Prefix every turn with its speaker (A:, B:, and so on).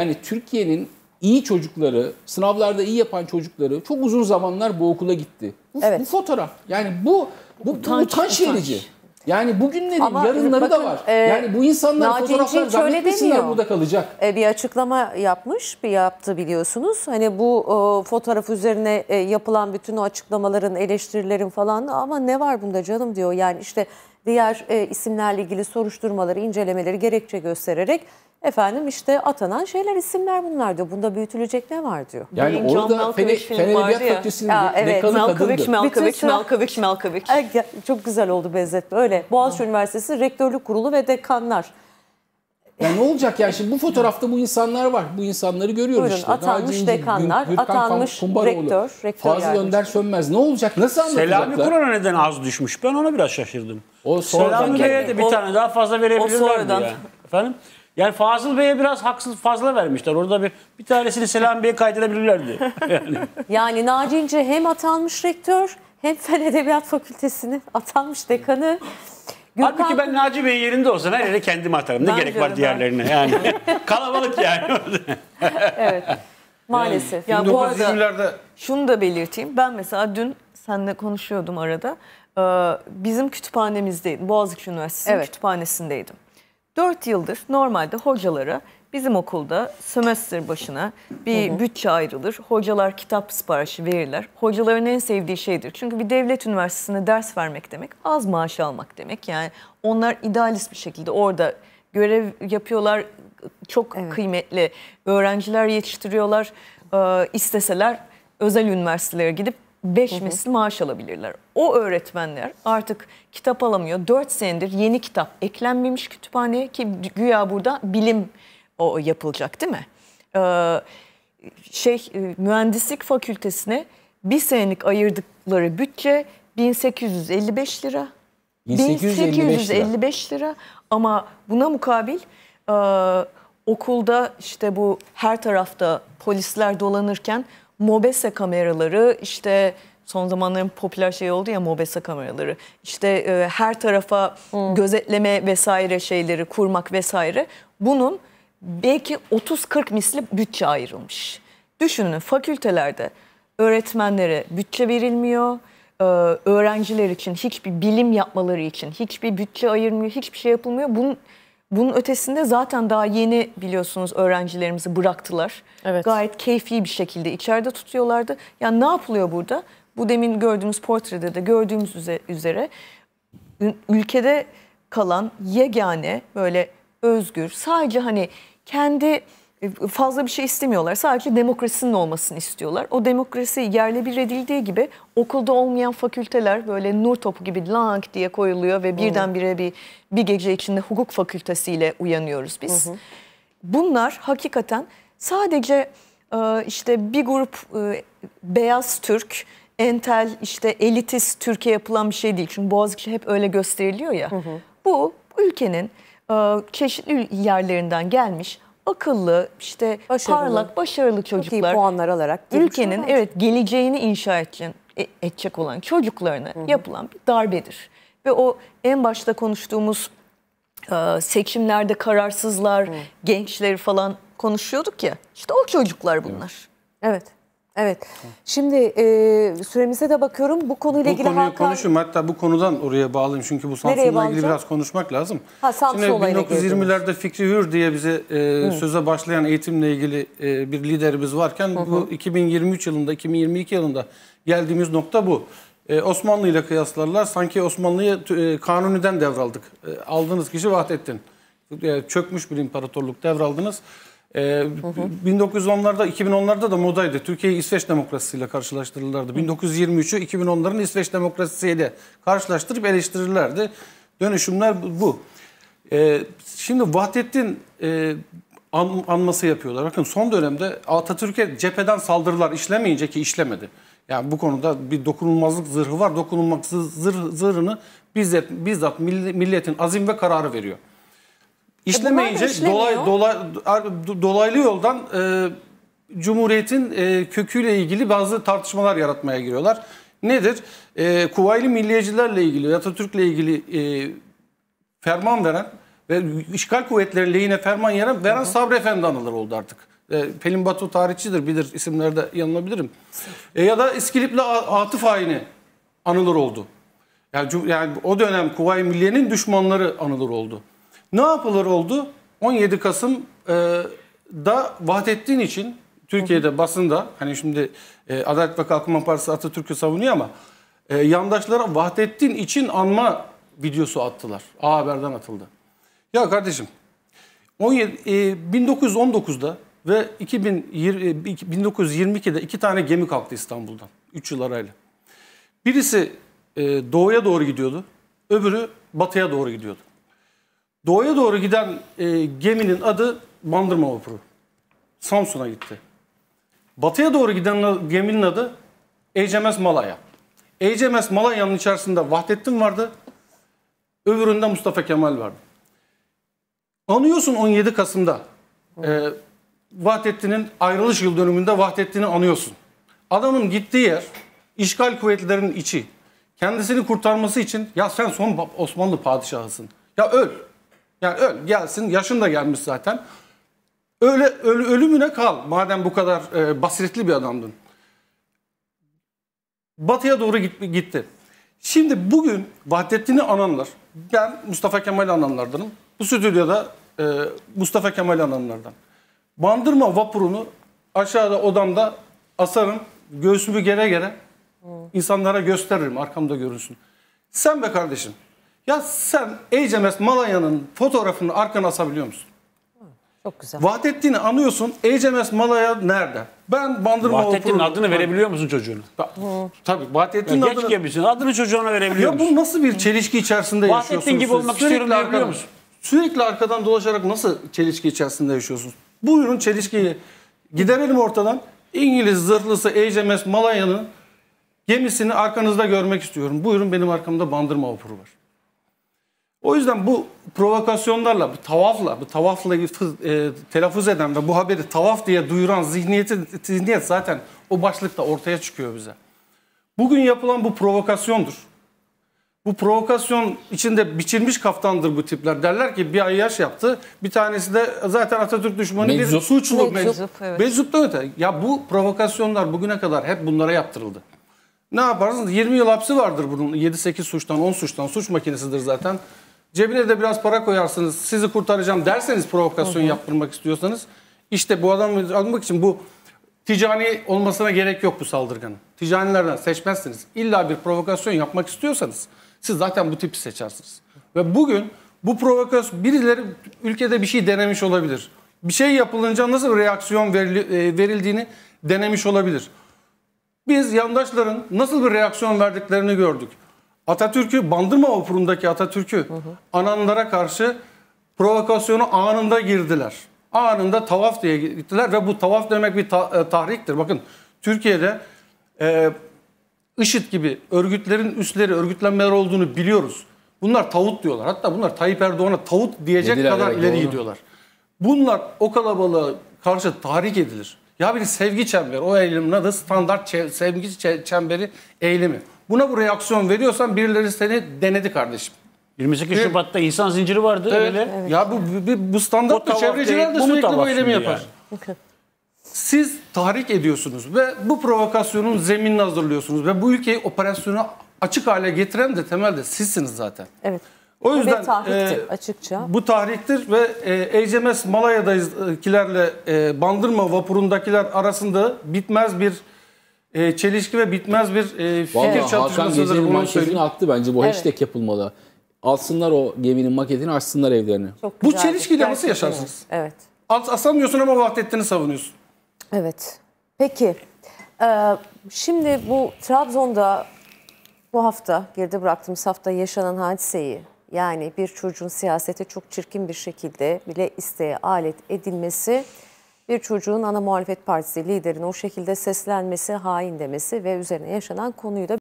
A: Yani Türkiye'nin iyi çocukları, sınavlarda iyi yapan çocukları çok uzun zamanlar bu okula gitti. Bu, evet. bu fotoğraf. Yani bu bu utanç, utanç verici. Yani bugün ne diyeyim Ama yarınları bakın, da var. E, yani bu insanlar Naci fotoğraflar zannetmesinler burada kalacak.
B: E, bir açıklama yapmış, bir yaptı biliyorsunuz. Hani bu e, fotoğraf üzerine e, yapılan bütün o açıklamaların, eleştirilerin falan ama ne var bunda canım diyor. Yani işte diğer e, isimlerle ilgili soruşturmaları, incelemeleri gerekçe göstererek efendim işte atanan şeyler isimler bunlar diyor. Bunda büyütülecek ne var diyor. Yani Benim orada Fener, Fener Edebiyat Fakültesi'nin evet, kadındı. Malkovich, Malkovich, Malkovich, Malkovich. Çok güzel oldu benzetme öyle. Boğaziçi Üniversitesi Rektörlük Kurulu ve Dekanlar ya ne olacak yani şimdi bu fotoğrafta bu insanlar
A: var. Bu insanları görüyoruz Buyurun, işte. Atanmış Naci dekanlar, Gür, atanmış rektör, rektör Fazıl yardımcı. Önder Sönmez. Ne olacak? Nasıl anlatacaklar? Selami Kur'an'a neden az düşmüş? Ben ona biraz şaşırdım. O Selami Bey'e de bir o, tane daha fazla verebilirlerdi ya. Efendim? Yani Fazıl Bey'e biraz haksız fazla vermişler. Orada bir bir tanesini Selam Bey'e kaydırabilirlerdi. Yani.
B: yani Naci İnce hem atanmış rektör hem Fen Edebiyat fakültesini atanmış dekanı Gürkan... Halbuki
A: ben Naci Bey'in yerinde olsam her yere kendimi atarım. Ne gerek var diğerlerine yani. Kalabalık yani.
B: evet. Maalesef. Yani, yani bu arada 1920'lerde... şunu da belirteyim. Ben mesela dün seninle konuşuyordum arada. Ee, bizim kütüphanemizdeydim. Boğaziçi Üniversitesi'nin evet. kütüphanesindeydim. Dört yıldır normalde hocaları Bizim okulda sömestr başına bir bütçe ayrılır. Hocalar kitap siparişi verirler. Hocaların en sevdiği şeydir. Çünkü bir devlet üniversitesinde ders vermek demek az maaş almak demek. Yani onlar idealist bir şekilde orada görev yapıyorlar. Çok evet. kıymetli öğrenciler yetiştiriyorlar. Ee, isteseler özel üniversitelere gidip 5 misli maaş alabilirler. O öğretmenler artık kitap alamıyor. 4 senedir yeni kitap eklenmemiş kütüphaneye ki güya burada bilim o yapılacak değil mi? Ee, şey e, mühendislik fakültesine bir senelik ayırdıkları bütçe 1855 lira.
A: 1855,
B: lira. lira ama buna mukabil e, okulda işte bu her tarafta polisler dolanırken mobese kameraları işte son zamanların popüler şey oldu ya mobese kameraları işte e, her tarafa hmm. gözetleme vesaire şeyleri kurmak vesaire bunun belki 30-40 misli bütçe ayrılmış. Düşünün fakültelerde öğretmenlere bütçe verilmiyor. Ee, öğrenciler için hiçbir bilim yapmaları için hiçbir bütçe ayırmıyor, hiçbir şey yapılmıyor. Bunun bunun ötesinde zaten daha yeni biliyorsunuz öğrencilerimizi bıraktılar. Evet. Gayet keyfi bir şekilde içeride tutuyorlardı. Yani ne yapılıyor burada? Bu demin gördüğümüz portrede de gördüğümüz üzere ülkede kalan yegane böyle özgür. Sadece hani kendi e, fazla bir şey istemiyorlar. Sadece demokrasinin olmasını istiyorlar. O demokrasi yerle bir edildiği gibi okulda olmayan fakülteler böyle nur topu gibi lang diye koyuluyor ve birdenbire bir bir gece içinde hukuk fakültesiyle uyanıyoruz biz. Bunlar hakikaten sadece e, işte bir grup e, beyaz Türk entel işte elitist Türkiye yapılan bir şey değil. Çünkü Boğaziçi hep öyle gösteriliyor ya. Hı hı. Bu ülkenin e, çeşitli yerlerinden gelmiş akıllı, işte başarılı. parlak, başarılı çocuklar. Çok puanlar alarak. Ülkenin evet geleceğini inşa edecek, e, edecek olan çocuklarına Hı -hı. yapılan bir darbedir. Ve o en başta konuştuğumuz e, seçimlerde kararsızlar, Hı. gençleri falan konuşuyorduk ya. işte o çocuklar bunlar. evet. Evet. Şimdi e, süremize de bakıyorum. Bu konuyla bu ilgili konuyu konuşayım.
A: Hatta bu konudan oraya bağlayayım. Çünkü bu Samsun'la ilgili biraz konuşmak lazım.
B: Ha, Samsun Şimdi 1920'lerde
A: Fikri Hür diye bize e, söze başlayan eğitimle ilgili e, bir liderimiz varken Hı. bu 2023 yılında, 2022 yılında geldiğimiz nokta bu. Ee, Osmanlı ile kıyaslarlar. Sanki Osmanlı'yı e, kanuniden devraldık. E, aldığınız kişi Vahdettin. E, çökmüş bir imparatorluk devraldınız. Ee, hı hı. 1910'larda, 2010'larda da modaydı. Türkiye İsveç demokrasisiyle karşılaştırırlardı. 1923'ü 2010'ların İsveç demokrasisiyle karşılaştırıp eleştirirlerdi. Dönüşümler bu. Ee, şimdi Vahdettin e, an, anması yapıyorlar. Bakın son dönemde Atatürk'e cepheden saldırılar işlemeyince ki işlemedi. Yani bu konuda bir dokunulmazlık zırhı var. Dokunulmazlık zırh, zırhını bizzat, bizzat milletin azim ve kararı veriyor. E, İşlemeyince e dolay, dolay, dolaylı yoldan e, Cumhuriyet'in e, köküyle ilgili bazı tartışmalar yaratmaya giriyorlar. Nedir? E, Kuvayli milliyecilerle ilgili, Atatürk'le ilgili e, ferman veren ve işgal kuvvetleri lehine ferman yeren veren Sabri Efendi anılır oldu artık. E, Pelin Batu tarihçidir, bilir isimlerde yanılabilirim. E, ya da İskilipli Atıf haini anılır oldu. Yani, yani o dönem Kuvayi Milliye'nin düşmanları anılır oldu. Ne yapılır oldu? 17 Kasım e, da Vahdettin için Türkiye'de basında hani şimdi e, Adalet ve Kalkınma Partisi Atatürk'ü savunuyor ama e, yandaşlara Vahdettin için anma videosu attılar. A Haber'den atıldı. Ya kardeşim 17, e, 1919'da ve 2020, 1922'de e, iki tane gemi kalktı İstanbul'dan. 3 yıl arayla. Birisi e, doğuya doğru gidiyordu. Öbürü batıya doğru gidiyordu. Doğuya doğru giden e, geminin adı Bandırma Vapuru. Samsun'a gitti. Batıya doğru giden geminin adı HMS Malaya. HMS Malaya'nın içerisinde Vahdettin vardı. Öbüründe Mustafa Kemal vardı. Anıyorsun 17 Kasım'da. E, Vahdettin'in ayrılış yıl dönümünde Vahdettin'i anıyorsun. Adamın gittiği yer işgal kuvvetlerinin içi. Kendisini kurtarması için ya sen son Osmanlı padişahısın. Ya öl. Yani öl gelsin yaşın da gelmiş zaten. Öyle öl, ölümüne kal madem bu kadar e, basiretli bir adamdın. Batıya doğru git, gitti. Şimdi bugün Vahdettin'i ananlar, ben Mustafa Kemal ananlardanım. Bu stüdyoda e, Mustafa Kemal ananlardan. Bandırma vapurunu aşağıda odamda asarım, göğsümü gere gere insanlara gösteririm arkamda görünsün. Sen be kardeşim ya sen Ecemes Malaya'nın fotoğrafını arkana asabiliyor musun? Çok güzel. Vaat anıyorsun. Ecemes Malaya nerede? Ben Bandırma Vahdettin'in otururum. adını verebiliyor musun çocuğuna? Ta- Tabii Vahdettin'in Geç adını... adını çocuğuna verebiliyor Ya musun? bu nasıl bir çelişki içerisinde Vahdettin yaşıyorsunuz? gibi siz? olmak istiyorum diyebiliyor musun? Sürekli arkadan dolaşarak nasıl çelişki içerisinde yaşıyorsunuz? Buyurun çelişkiyi giderelim ortadan. İngiliz zırhlısı Ecemes Malaya'nın gemisini arkanızda görmek istiyorum. Buyurun benim arkamda Bandırma vapuru var. O yüzden bu provokasyonlarla, bu tavafla, bu tavafla e, telaffuz eden ve bu haberi tavaf diye duyuran zihniyeti, zihniyet zaten o başlıkta ortaya çıkıyor bize. Bugün yapılan bu provokasyondur. Bu provokasyon içinde biçilmiş kaftandır bu tipler. Derler ki bir ayyaş yaptı. Bir tanesi de zaten Atatürk düşmanı bir suçlu. Meczup, meczup, evet. meczup Ya bu provokasyonlar bugüne kadar hep bunlara yaptırıldı. Ne yaparsınız? 20 yıl hapsi vardır bunun. 7-8 suçtan, 10 suçtan. Suç makinesidir zaten. Cebine de biraz para koyarsınız. Sizi kurtaracağım derseniz provokasyon Hı-hı. yaptırmak istiyorsanız işte bu adamı almak için bu ticani olmasına gerek yok bu saldırganın. Ticanilerden seçmezsiniz. İlla bir provokasyon yapmak istiyorsanız siz zaten bu tipi seçersiniz. Ve bugün bu provokasyon birileri ülkede bir şey denemiş olabilir. Bir şey yapılınca nasıl reaksiyon verili, e, verildiğini denemiş olabilir. Biz yandaşların nasıl bir reaksiyon verdiklerini gördük. Atatürk'ü, Bandırma Vapuru'ndaki Atatürk'ü hı Ananlara karşı provokasyonu anında girdiler. Anında tavaf diye gittiler ve bu tavaf demek bir ta- e, tahriktir. Bakın Türkiye'de e, IŞİD gibi örgütlerin üstleri, örgütlenmeler olduğunu biliyoruz. Bunlar tavut diyorlar. Hatta bunlar Tayyip Erdoğan'a tavut diyecek Yediler kadar ileri doğru. gidiyorlar. Bunlar o kalabalığa karşı tahrik edilir. Ya bir sevgi çemberi, o eylemin adı standart sevgi çemberi eylemi. Buna bu reaksiyon veriyorsan birileri seni denedi kardeşim. 28 Şubat'ta insan zinciri vardı Evet. öyle. Evet. Ya bu bu, bu standart bir çevreciler de bu mu sürekli bu eylemi şimdi yapar. Siz tahrik ediyorsunuz ve bu provokasyonun zeminini hazırlıyorsunuz ve bu ülkeyi operasyona açık hale getiren de temelde sizsiniz zaten.
B: Evet. O yüzden tahriktir e, açıkça.
A: Bu tahriktir ve e, HMS Malaya'dakilerle e, e, Bandırma vapurundakiler arasında bitmez bir e, çelişki ve bitmez bir e, fikir Vallahi çatışmasıdır. Hakan Gece'nin attı bence bu evet. hashtag yapılmalı. Alsınlar o geminin maketini açsınlar evlerini. Çok bu çelişkiyle nasıl yaşarsınız? Evet. As asamıyorsun ama Vahdettin'i savunuyorsun.
B: Evet. Peki. Ee, şimdi bu Trabzon'da bu hafta geride bıraktığımız hafta yaşanan hadiseyi yani bir çocuğun siyasete çok çirkin bir şekilde bile isteğe alet edilmesi bir çocuğun ana muhalefet partisi liderine o şekilde seslenmesi, hain demesi ve üzerine yaşanan konuyu da